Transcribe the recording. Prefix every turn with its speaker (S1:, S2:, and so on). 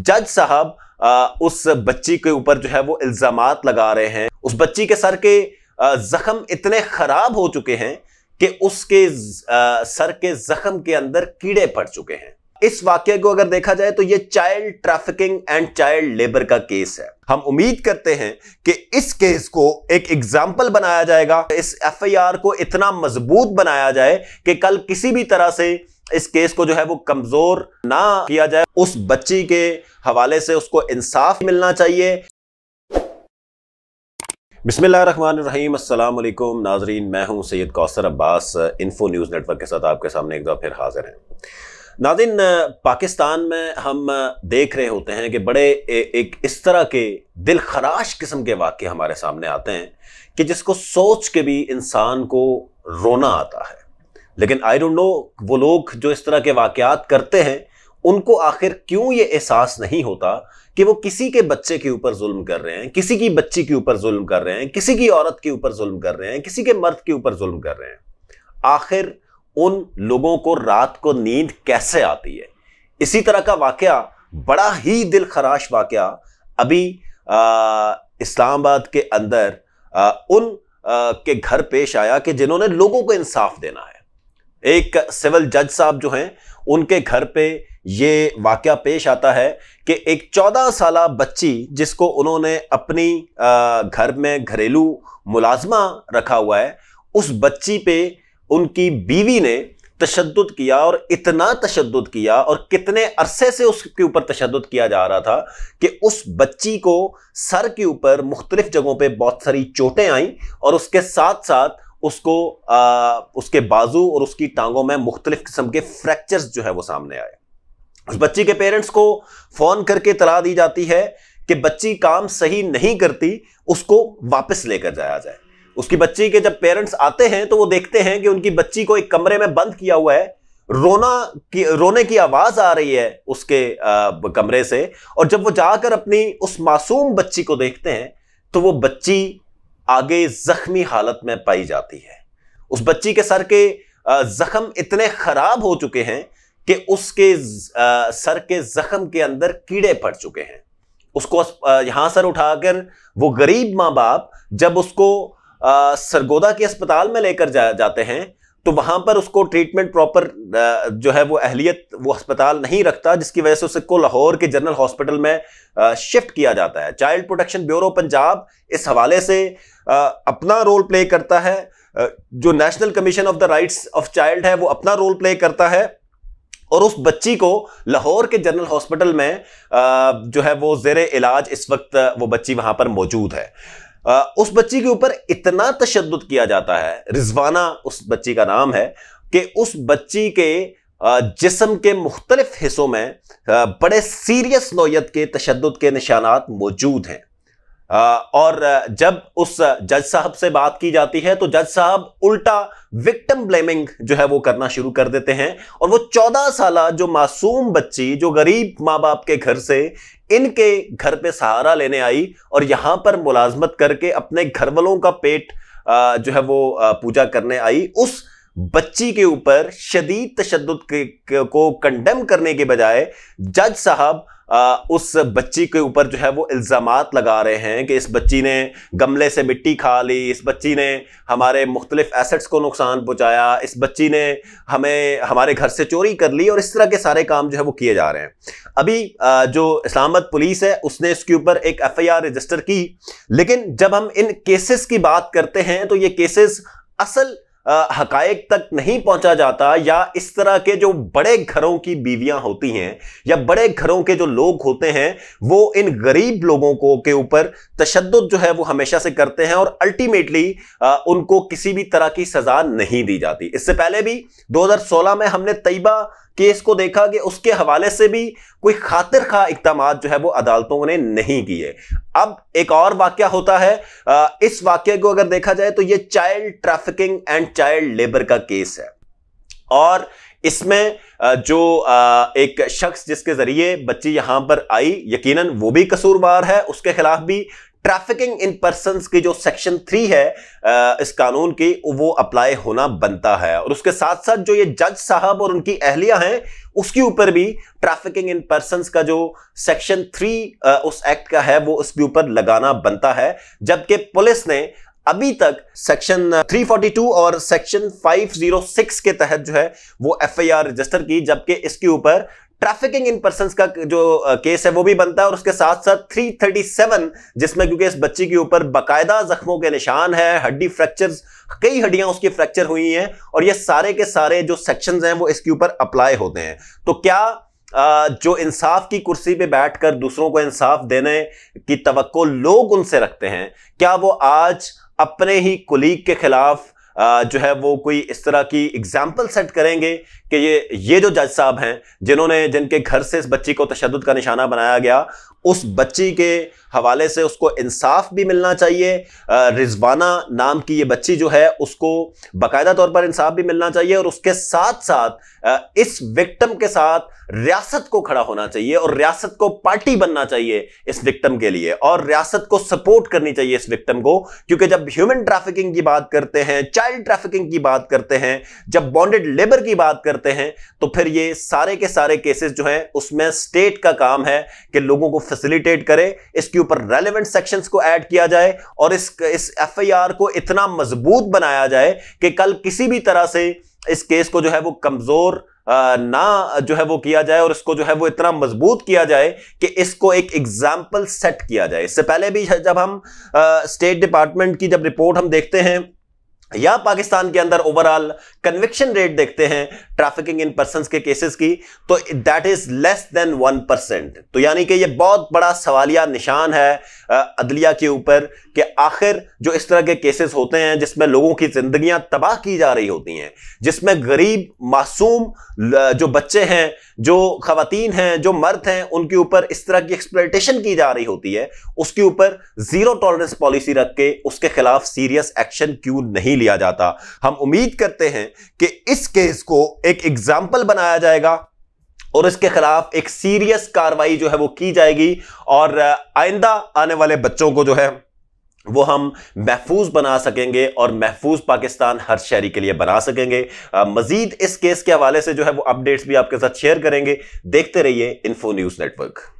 S1: जज साहब उस बच्ची के ऊपर जो है वो इल्जाम लगा रहे हैं उस बच्ची के सर के जख्म इतने खराब हो चुके हैं कि उसके सर के जख्म के अंदर कीड़े पड़ चुके हैं इस वाक्य को अगर देखा जाए तो ये child trafficking and child labour case केस है हम उम्मीद करते हैं कि इस केस को एक एग्जाम्पल बनाया जाएगा इस एफआईआर को इतना मजबूत बनाया जाए कि कल किसी भी तरह से इस केस को जो है वो कमजोर ना किया जाए उस बच्ची के हवाले से उसको इंसाफ मिलना चाहिए बिसमीम असल नाजरीन मैं हूं Syed Kausar Abbas info news network के साथ आपके सामने एक बार फिर हाजिर हैं नाजिन पाकिस्तान में हम देख रहे होते हैं कि बड़े ए, एक इस तरह के दिल खराश किस्म के वाक्य हमारे सामने आते हैं कि जिसको सोच के भी इंसान को रोना आता है लेकिन आई डोंट नो वो लोग जो इस तरह के वाकयात करते हैं उनको आखिर क्यों ये एहसास नहीं होता कि वो किसी के बच्चे के ऊपर जुल्म कर रहे हैं किसी की बच्ची के ऊपर जुल्म कर रहे हैं किसी की औरत के ऊपर जुल्म कर रहे हैं किसी के मर्द के ऊपर जुल्म कर रहे हैं आखिर उन लोगों को रात को नींद कैसे आती है इसी तरह का वाक्य बड़ा ही दिल खराश वाक़ अभी इस्लामाबाद के अंदर आ, उन आ, के घर पेश आया कि जिन्होंने लोगों को इंसाफ देना है एक सिविल जज साहब जो हैं उनके घर पे ये वाक़ पेश आता है कि एक चौदह साल बच्ची जिसको उन्होंने अपनी घर में घरेलू मुलाजमा रखा हुआ है उस बच्ची पे उनकी बीवी ने तशद किया और इतना तशद किया और कितने अरसे से उसके ऊपर तशद किया जा रहा था कि उस बच्ची को सर के ऊपर मुख्तलिफ जगहों पर बहुत सारी चोटें आईं और उसके साथ साथ उसको आ, उसके बाजू और उसकी टांगों में मुख्तलिफ किस्म के फ्रैक्चर्स जो है वो सामने आए उस बच्ची के पेरेंट्स को फोन करके तला दी जाती है कि बच्ची काम सही नहीं करती उसको वापस लेकर जाया जाए उसकी बच्ची के जब पेरेंट्स आते हैं तो वो देखते हैं कि उनकी बच्ची को एक कमरे में बंद किया हुआ है रोना की रोने की आवाज आ रही है उसके आ, कमरे से और जब वो जाकर अपनी उस मासूम बच्ची को देखते हैं तो वो बच्ची आगे जख्मी हालत में पाई जाती है उस बच्ची के सर के जख्म इतने खराब हो चुके हैं कि उसके सर के जख्म के अंदर कीड़े पड़ चुके हैं उसको यहां सर उठाकर वो गरीब माँ बाप जब उसको सरगोदा के अस्पताल में लेकर जा, जाते हैं तो वहां पर उसको ट्रीटमेंट प्रॉपर जो है वो अहलियत वो अस्पताल नहीं रखता जिसकी वजह से उसको लाहौर के जनरल हॉस्पिटल में शिफ्ट किया जाता है चाइल्ड प्रोटेक्शन ब्यूरो पंजाब इस हवाले से अपना रोल प्ले करता है जो national commission of the rights of child है वो अपना रोल प्ले करता है और उस बच्ची को लाहौर के जनरल हॉस्पिटल में जो है वो जेर इलाज इस वक्त वो बच्ची वहां पर मौजूद है उस बच्ची के ऊपर इतना तशद किया जाता है रिजवाना उस बच्ची का नाम है कि उस बच्ची के जिसम के मुख्तलिफ हिस्सों में बड़े सीरियस नोयत के तशद के निशानात मौजूद हैं और जब उस जज साहब से बात की जाती है तो जज साहब उल्टा विक्टिम ब्लेमिंग जो है वो करना शुरू कर देते हैं और वो चौदह साल जो मासूम बच्ची जो गरीब माँ बाप के घर से इनके घर पे सहारा लेने आई और यहां पर मुलाजमत करके अपने घर वालों का पेट जो है वो पूजा करने आई उस बच्ची के ऊपर शदीद तशद को कंडेम करने के बजाय जज साहब उस बच्ची के ऊपर जो है वो इल्ज़ाम लगा रहे हैं कि इस बच्ची ने गमले से मिट्टी खा ली इस बच्ची ने हमारे मुख्तलिफ एसेट्स को नुकसान पहुँचाया इस बच्ची ने हमें हमारे घर से चोरी कर ली और इस तरह के सारे काम जो है वो किए जा रहे हैं अभी जो इस्लामाबाद पुलिस है उसने इसके ऊपर एक एफ आई आर रजिस्टर की लेकिन जब हम इन केसेस की बात करते हैं तो ये केसेस असल हकायक तक नहीं पहुंचा जाता या इस तरह के जो बड़े घरों की बीवियां होती हैं या बड़े घरों के जो लोग होते हैं वो इन गरीब लोगों को के ऊपर तशद जो है वो हमेशा से करते हैं और अल्टीमेटली उनको किसी भी तरह की सजा नहीं दी जाती इससे पहले भी 2016 में हमने तैयबा केस को देखा कि उसके हवाले से भी कोई खातिर खा इकदाम जो है वो अदालतों ने नहीं किए अब एक और वाक्य होता है इस वाक्य को अगर देखा जाए तो ये child trafficking and child labour case केस है और इसमें जो एक शख्स जिसके जरिए बच्ची यहां पर आई यकीनन वो भी कसूरवार है उसके खिलाफ भी ट्रैफिकिंग इन पर्सन की जो सेक्शन थ्री है इस कानून की वो अप्लाई होना बनता है और उसके साथ साथ जो ये जज साहब और उनकी अहलिया हैं उसके ऊपर भी ट्रैफिकिंग इन पर्सन का जो सेक्शन थ्री उस एक्ट का है वो उसके ऊपर लगाना बनता है जबकि पुलिस ने अभी तक सेक्शन 342 और सेक्शन 506 के तहत जो है वो एफआईआर रजिस्टर की जबकि इसके ऊपर ट्रैफिकिंग इन पर्सन का जो केस है वो भी बनता है और उसके साथ साथ सेवन जिसमें क्योंकि इस बच्ची के ऊपर बाकायदा जख्मों के निशान है हड्डी फ्रैक्चर कई हड्डियां उसकी फ्रैक्चर हुई हैं और ये सारे के सारे जो सेक्शंस हैं वो इसके ऊपर अप्लाई होते हैं तो क्या जो इंसाफ की कुर्सी पे बैठकर दूसरों को इंसाफ देने की तवक्को लोग उनसे रखते हैं क्या वो आज अपने ही कुलीग के खिलाफ जो है वो कोई इस तरह की एग्जाम्पल सेट करेंगे कि ये ये जो जज साहब हैं जिन्होंने जिनके घर से इस बच्ची को तशद का निशाना बनाया गया उस बच्ची के हवाले से उसको इंसाफ भी मिलना चाहिए रिजवाना नाम की ये बच्ची जो है उसको बाकायदा तौर पर इंसाफ भी मिलना चाहिए और उसके साथ साथ इस विक्टम के साथ रियासत को खड़ा होना चाहिए और रियासत को पार्टी बनना चाहिए इस विक्टम के लिए और रियासत को सपोर्ट करनी चाहिए इस विक्टम को क्योंकि जब ह्यूमन ट्रैफिकिंग की बात करते हैं चाइल्ड ट्रैफिकिंग की बात करते हैं जब बॉन्डेड लेबर की बात करते हैं तो फिर ये सारे के सारे केसेस जो हैं उसमें स्टेट का काम है कि लोगों को फैसिलिटेट करे इसके ऊपर रेलिवेंट सेक्शंस को ऐड किया जाए और इस इस एफआईआर को इतना मजबूत बनाया जाए कि कल किसी भी तरह से इस केस को जो है वो कमजोर ना जो है वो किया जाए और इसको जो है वो इतना मजबूत किया जाए कि इसको एक एग्जाम्पल सेट किया जाए इससे पहले भी जब हम स्टेट डिपार्टमेंट की जब रिपोर्ट हम देखते हैं या पाकिस्तान के अंदर ओवरऑल कन्विक्शन रेट देखते हैं ट्रैफिकिंग इन पर्सन के केसेस की तो that is less than one percent तो यानी कि यह बहुत बड़ा सवालिया निशान है अदलिया के ऊपर कि आखिर जो इस तरह के केसेस होते हैं जिसमें लोगों की जिंदगियां तबाह की जा रही होती हैं जिसमें गरीब मासूम जो बच्चे हैं जो खातन हैं जो मर्द हैं उनके ऊपर इस तरह की एक्सप्लेटेशन की जा रही होती है उसके ऊपर जीरो टॉलरेंस पॉलिसी रख के उसके खिलाफ सीरियस एक्शन क्यों नहीं लिया जाता हम उम्मीद करते हैं कि इस केस को एक एग्जाम्पल बनाया जाएगा और इसके खिलाफ एक सीरियस कार्रवाई जो है वो की जाएगी और आइंदा आने वाले बच्चों को जो है वो हम महफूज बना सकेंगे और महफूज पाकिस्तान हर शहरी के लिए बना सकेंगे मजीद इस केस के हवाले से जो है वो अपडेट्स भी आपके साथ शेयर करेंगे देखते रहिए इन्फो न्यूज़ नेटवर्क